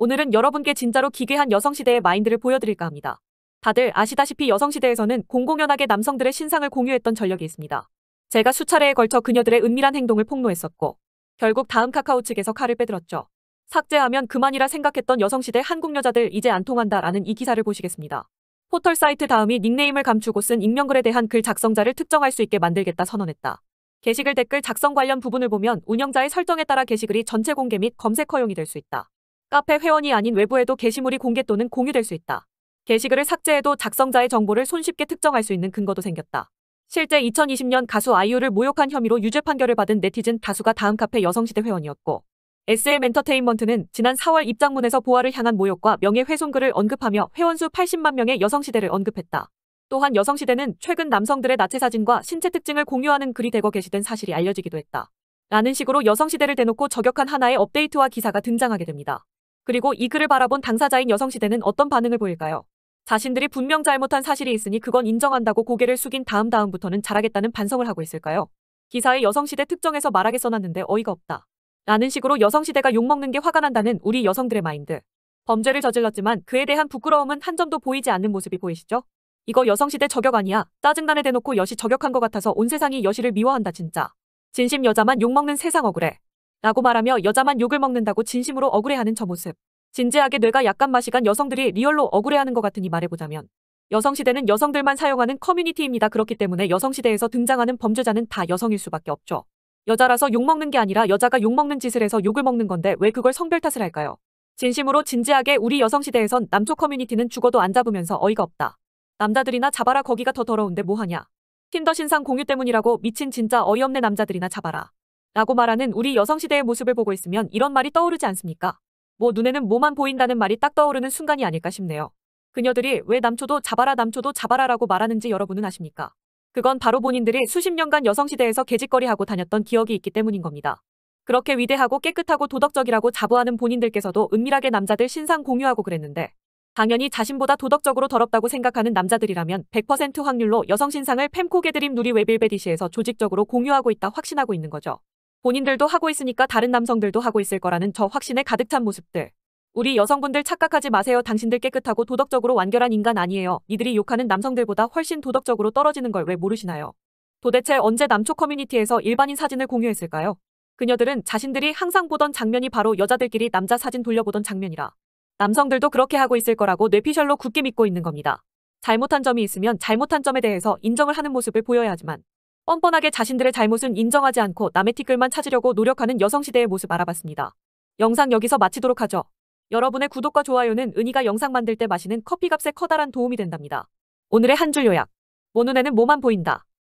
오늘은 여러분께 진짜로 기괴한 여성시대의 마인드를 보여드릴까 합니다. 다들 아시다시피 여성시대에서는 공공연하게 남성들의 신상을 공유했던 전력이 있습니다. 제가 수차례에 걸쳐 그녀들의 은밀한 행동을 폭로했었고 결국 다음 카카오 측에서 칼을 빼들었죠. 삭제하면 그만이라 생각했던 여성시대 한국 여자들 이제 안 통한다라는 이 기사를 보시겠습니다. 포털 사이트 다음이 닉네임을 감추고 쓴 익명글에 대한 글 작성자를 특정할 수 있게 만들겠다 선언했다. 게시글 댓글 작성 관련 부분을 보면 운영자의 설정에 따라 게시글이 전체 공개 및 검색 허용이 될 수 있다. 카페 회원이 아닌 외부에도 게시물이 공개 또는 공유될 수 있다. 게시글을 삭제해도 작성자의 정보를 손쉽게 특정할 수 있는 근거도 생겼다. 실제 2020년 가수 아이유를 모욕한 혐의로 유죄 판결을 받은 네티즌 다수가 다음 카페 여성시대 회원이었고 SM 엔터테인먼트는 지난 4월 입장문에서 보아를 향한 모욕과 명예훼손글을 언급하며 회원수 80만 명의 여성시대를 언급했다. 또한 여성시대는 최근 남성들의 나체 사진과 신체 특징을 공유하는 글이 대거 게시된 사실이 알려지기도 했다. 라는 식으로 여성시대를 대놓고 저격한 하나의 업데이트와 기사가 등장하게 됩니다. 그리고 이 글을 바라본 당사자인 여성시대는 어떤 반응을 보일까요? 자신들이 분명 잘못한 사실이 있으니 그건 인정한다고 고개를 숙인 다음 다음부터는 잘하겠다는 반성을 하고 있을까요? 기사에 여성시대 특정에서 말하게 써놨는데 어이가 없다. 라는 식으로 여성시대가 욕먹는 게 화가 난다는 우리 여성들의 마인드. 범죄를 저질렀지만 그에 대한 부끄러움은 한 점도 보이지 않는 모습이 보이시죠? 이거 여성시대 저격 아니야. 짜증나네 대놓고 여시 저격한 것 같아서 온 세상이 여시를 미워한다 진짜. 진심 여자만 욕먹는 세상 억울해. 라고 말하며 여자만 욕을 먹는다고 진심으로 억울해하는 저 모습. 진지하게 뇌가 약간 마시간 여성들이 리얼로 억울해하는 것 같으니 말해보자면 여성시대는 여성들만 사용하는 커뮤니티입니다. 그렇기 때문에 여성시대에서 등장하는 범죄자는 다 여성일 수밖에 없죠. 여자라서 욕먹는 게 아니라 여자가 욕먹는 짓을 해서 욕을 먹는 건데 왜 그걸 성별 탓을 할까요? 진심으로 진지하게 우리 여성시대에선 남초 커뮤니티는 죽어도 안 잡으면서 어이가 없다. 남자들이나 잡아라 거기가 더 더러운데 뭐하냐. 틴더 신상 공유 때문이라고 미친 진짜 어이없네 남자들이나 잡아라. 라고 말하는 우리 여성시대의 모습을 보고 있으면 이런 말이 떠오르지 않습니까? 뭐 눈에는 뭐만 보인다는 말이 딱 떠오르는 순간이 아닐까 싶네요. 그녀들이 왜 남초도 잡아라 남초도 잡아라 라고 말하는지 여러분은 아십니까? 그건 바로 본인들이 수십 년간 여성시대에서 개짓거리하고 다녔던 기억이 있기 때문인 겁니다. 그렇게 위대하고 깨끗하고 도덕적이라고 자부하는 본인들께서도 은밀하게 남자들 신상 공유하고 그랬는데 당연히 자신보다 도덕적으로 더럽다고 생각하는 남자들이라면 100% 확률로 여성 신상을 펜코게드림 누리 웨빌베디시에서 조직적으로 공유하고 있다 확신하고 있는 거죠. 본인들도 하고 있으니까 다른 남성들도 하고 있을 거라는 저 확신에 가득 찬 모습들. 우리 여성분들 착각하지 마세요. 당신들 깨끗하고 도덕적으로 완결한 인간 아니에요. 이들이 욕하는 남성들보다 훨씬 도덕적으로 떨어지는 걸 왜 모르시나요? 도대체 언제 남초 커뮤니티에서 일반인 사진을 공유했을까요? 그녀들은 자신들이 항상 보던 장면이 바로 여자들끼리 남자 사진 돌려보던 장면이라. 남성들도 그렇게 하고 있을 거라고 뇌피셜로 굳게 믿고 있는 겁니다. 잘못한 점이 있으면 잘못한 점에 대해서 인정을 하는 모습을 보여야 하지만 뻔뻔하게 자신들의 잘못은 인정하지 않고 남의 티끌만 찾으려고 노력하는 여성시대의 모습 알아봤습니다. 영상 여기서 마치도록 하죠. 여러분의 구독과 좋아요는 은희가 영상 만들 때 마시는 커피값에 커다란 도움이 된답니다. 오늘의 한 줄 요약. 모눈에는 뭐 뭐만 보인다.